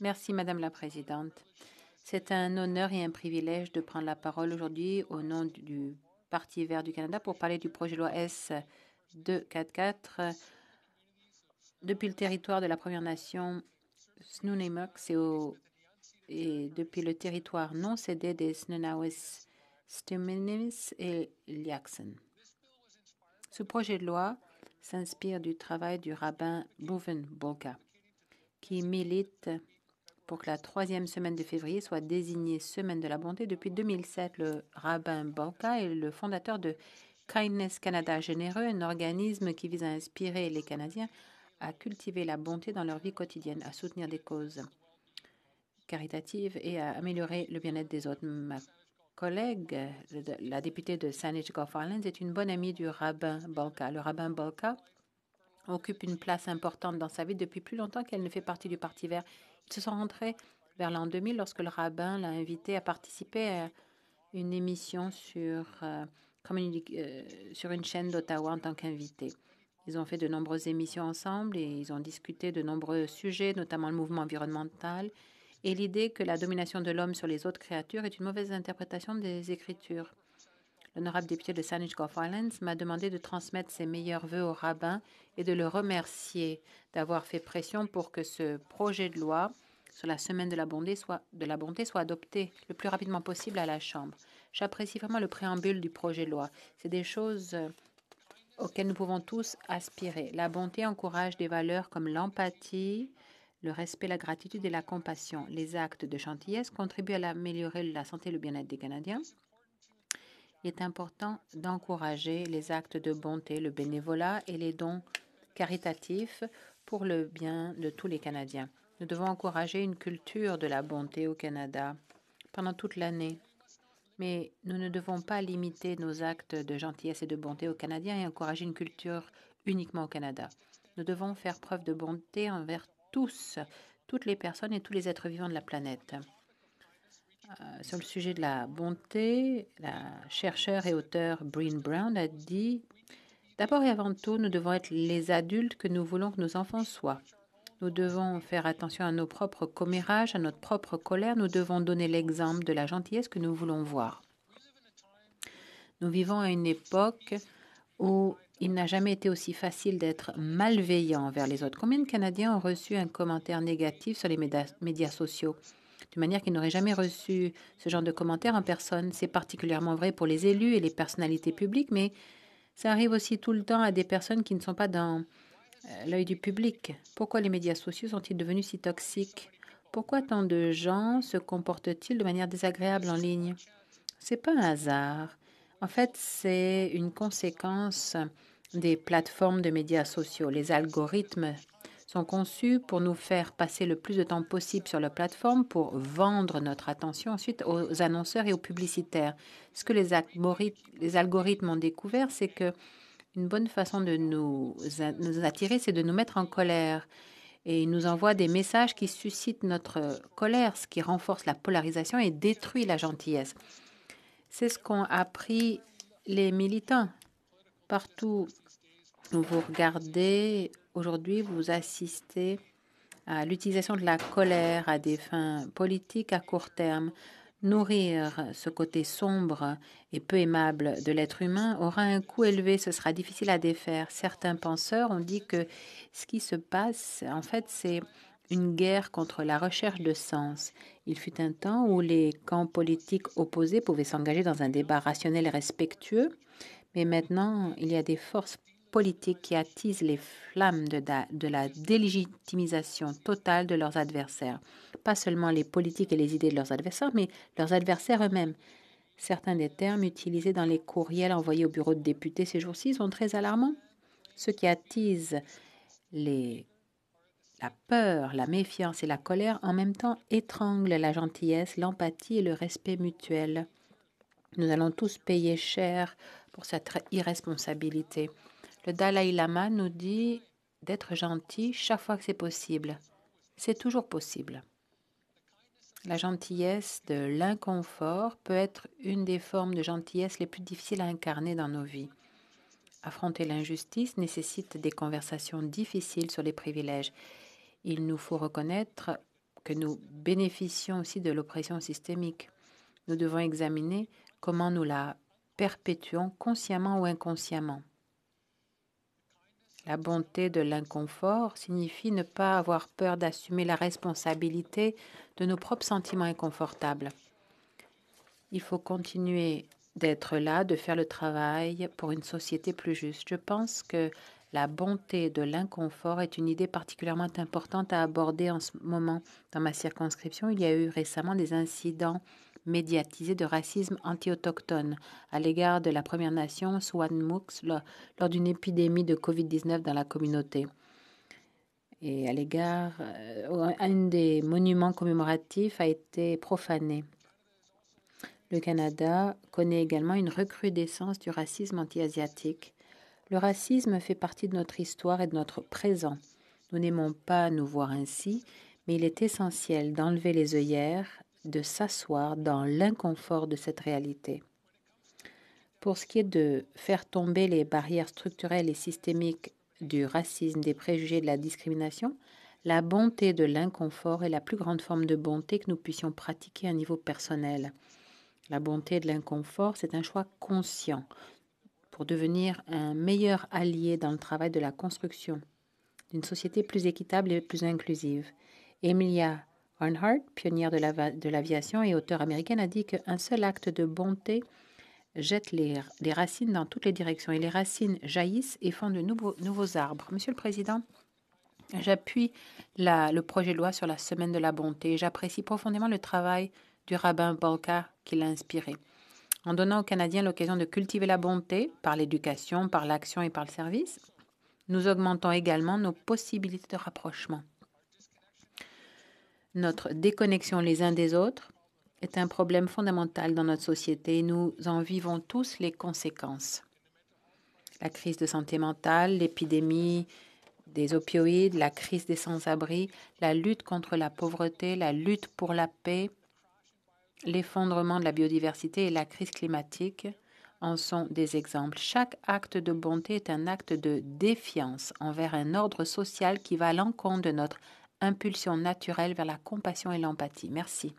Merci, Madame la Présidente. C'est un honneur et un privilège de prendre la parole aujourd'hui au nom du Parti vert du Canada pour parler du projet de loi S244 depuis le territoire de la Première Nation Snunemuk et, depuis le territoire non cédé des Snunawis, Stuminimis et Liaxen. Ce projet de loi s'inspire du travail du rabbin Bouven Boka, qui milite pour que la troisième semaine de février soit désignée semaine de la bonté. Depuis 2007, le rabbin Bolka est le fondateur de Kindness Canada Généreux, un organisme qui vise à inspirer les Canadiens à cultiver la bonté dans leur vie quotidienne, à soutenir des causes caritatives et à améliorer le bien-être des autres. Ma collègue, la députée de Saanich Gulf Islands, est une bonne amie du rabbin Bolka. Le rabbin Balka occupe une place importante dans sa vie depuis plus longtemps qu'elle ne fait partie du Parti vert. Ils se sont rentrés vers l'an 2000 lorsque le rabbin l'a invité à participer à une émission sur, euh, euh, sur une chaîne d'Ottawa en tant qu'invité. Ils ont fait de nombreuses émissions ensemble et ils ont discuté de nombreux sujets, notamment le mouvement environnemental et l'idée que la domination de l'homme sur les autres créatures est une mauvaise interprétation des Écritures l'honorable député de Saanich Gulf Islands m'a demandé de transmettre ses meilleurs voeux au rabbin et de le remercier d'avoir fait pression pour que ce projet de loi sur la semaine de la bonté soit, de la bonté soit adopté le plus rapidement possible à la Chambre. J'apprécie vraiment le préambule du projet de loi. C'est des choses euh, auxquelles nous pouvons tous aspirer. La bonté encourage des valeurs comme l'empathie, le respect, la gratitude et la compassion. Les actes de gentillesse contribuent à améliorer la santé et le bien-être des Canadiens il est important d'encourager les actes de bonté, le bénévolat et les dons caritatifs pour le bien de tous les Canadiens. Nous devons encourager une culture de la bonté au Canada pendant toute l'année. Mais nous ne devons pas limiter nos actes de gentillesse et de bonté aux Canadiens et encourager une culture uniquement au Canada. Nous devons faire preuve de bonté envers tous, toutes les personnes et tous les êtres vivants de la planète. Euh, sur le sujet de la bonté, la chercheure et auteure Breen Brown a dit D'abord et avant tout, nous devons être les adultes que nous voulons que nos enfants soient. Nous devons faire attention à nos propres commérages, à notre propre colère. Nous devons donner l'exemple de la gentillesse que nous voulons voir. Nous vivons à une époque où il n'a jamais été aussi facile d'être malveillant envers les autres. Combien de Canadiens ont reçu un commentaire négatif sur les médias sociaux de manière qu'ils n'auraient jamais reçu ce genre de commentaires en personne. C'est particulièrement vrai pour les élus et les personnalités publiques, mais ça arrive aussi tout le temps à des personnes qui ne sont pas dans euh, l'œil du public. Pourquoi les médias sociaux sont-ils devenus si toxiques Pourquoi tant de gens se comportent-ils de manière désagréable en ligne C'est pas un hasard. En fait, c'est une conséquence des plateformes de médias sociaux, les algorithmes sont conçus pour nous faire passer le plus de temps possible sur la plateforme pour vendre notre attention ensuite aux annonceurs et aux publicitaires. Ce que les, algorithmes, ont découvert, c'est que une bonne façon de nous, nous attirer, c'est de nous mettre en colère. Et ils nous envoient des messages qui suscitent notre colère, ce qui renforce la polarisation et détruit la gentillesse. C'est ce qu'ont appris les militants partout vous regardez, aujourd'hui, vous assistez à l'utilisation de la colère à des fins politiques à court terme. Nourrir ce côté sombre et peu aimable de l'être humain aura un coût élevé, ce sera difficile à défaire. Certains penseurs ont dit que ce qui se passe, en fait, c'est une guerre contre la recherche de sens. Il fut un temps où les camps politiques opposés pouvaient s'engager dans un débat rationnel et respectueux, mais maintenant, il y a des forces politiques qui attisent les flammes de, la délégitimisation totale de leurs adversaires. Pas seulement les politiques et les idées de leurs adversaires, mais leurs adversaires eux-mêmes. Certains des termes utilisés dans les courriels envoyés au bureau de députés ces jours-ci sont très alarmants. Ce qui attise les, la peur, la méfiance et la colère en même temps étrangle la gentillesse, l'empathie et le respect mutuel. Nous allons tous payer cher pour cette irresponsabilité. Le Dalai Lama nous dit d'être gentil chaque fois que c'est possible. C'est toujours possible. La gentillesse de l'inconfort peut être une des formes de gentillesse les plus difficiles à incarner dans nos vies. Affronter l'injustice nécessite des conversations difficiles sur les privilèges. Il nous faut reconnaître que nous bénéficions aussi de l'oppression systémique. Nous devons examiner comment nous la perpétuons consciemment ou inconsciemment. La bonté de l'inconfort signifie ne pas avoir peur d'assumer la responsabilité de nos propres sentiments inconfortables. Il faut continuer d'être là, de faire le travail pour une société plus juste. Je pense que la bonté de l'inconfort est une idée particulièrement importante à aborder en ce moment. Dans ma circonscription, il y a eu récemment des incidents médiatisé de racisme anti-autochtone à l'égard de la Première Nation Swan Mooks, lors d'une épidémie de Covid-19 dans la communauté. Et à l'égard, euh, un des monuments commémoratifs a été profané. Le Canada connaît également une recrudescence du racisme anti-asiatique. Le racisme fait partie de notre histoire et de notre présent. Nous n'aimons pas nous voir ainsi, mais il est essentiel d'enlever les œillères de s'asseoir dans l'inconfort de cette réalité. Pour ce qui est de faire tomber les barrières structurelles et systémiques du racisme, des préjugés, de la discrimination, la bonté de l'inconfort est la plus grande forme de bonté que nous puissions pratiquer à un niveau personnel. La bonté de l'inconfort, c'est un choix conscient pour devenir un meilleur allié dans le travail de la construction d'une société plus équitable et plus inclusive. Emilia Earnhardt, pionnière de l'aviation et auteur américaine, a dit qu'un seul acte de bonté jette les, racines dans toutes les directions et les racines jaillissent et font de nouveaux, arbres. Monsieur le Président, j'appuie le projet de loi sur la semaine de la bonté. et J'apprécie profondément le travail du rabbin Bolka qui l'a inspiré. En donnant aux Canadiens l'occasion de cultiver la bonté par l'éducation, par l'action et par le service, nous augmentons également nos possibilités de rapprochement notre déconnexion les uns des autres est un problème fondamental dans notre société et nous en vivons tous les conséquences. La crise de santé mentale, l'épidémie des opioïdes, la crise des sans-abri, la lutte contre la pauvreté, la lutte pour la paix, l'effondrement de la biodiversité et la crise climatique en sont des exemples. Chaque acte de bonté est un acte de défiance envers un ordre social qui va à l'encontre de notre impulsion naturelle vers la compassion et l'empathie. Merci.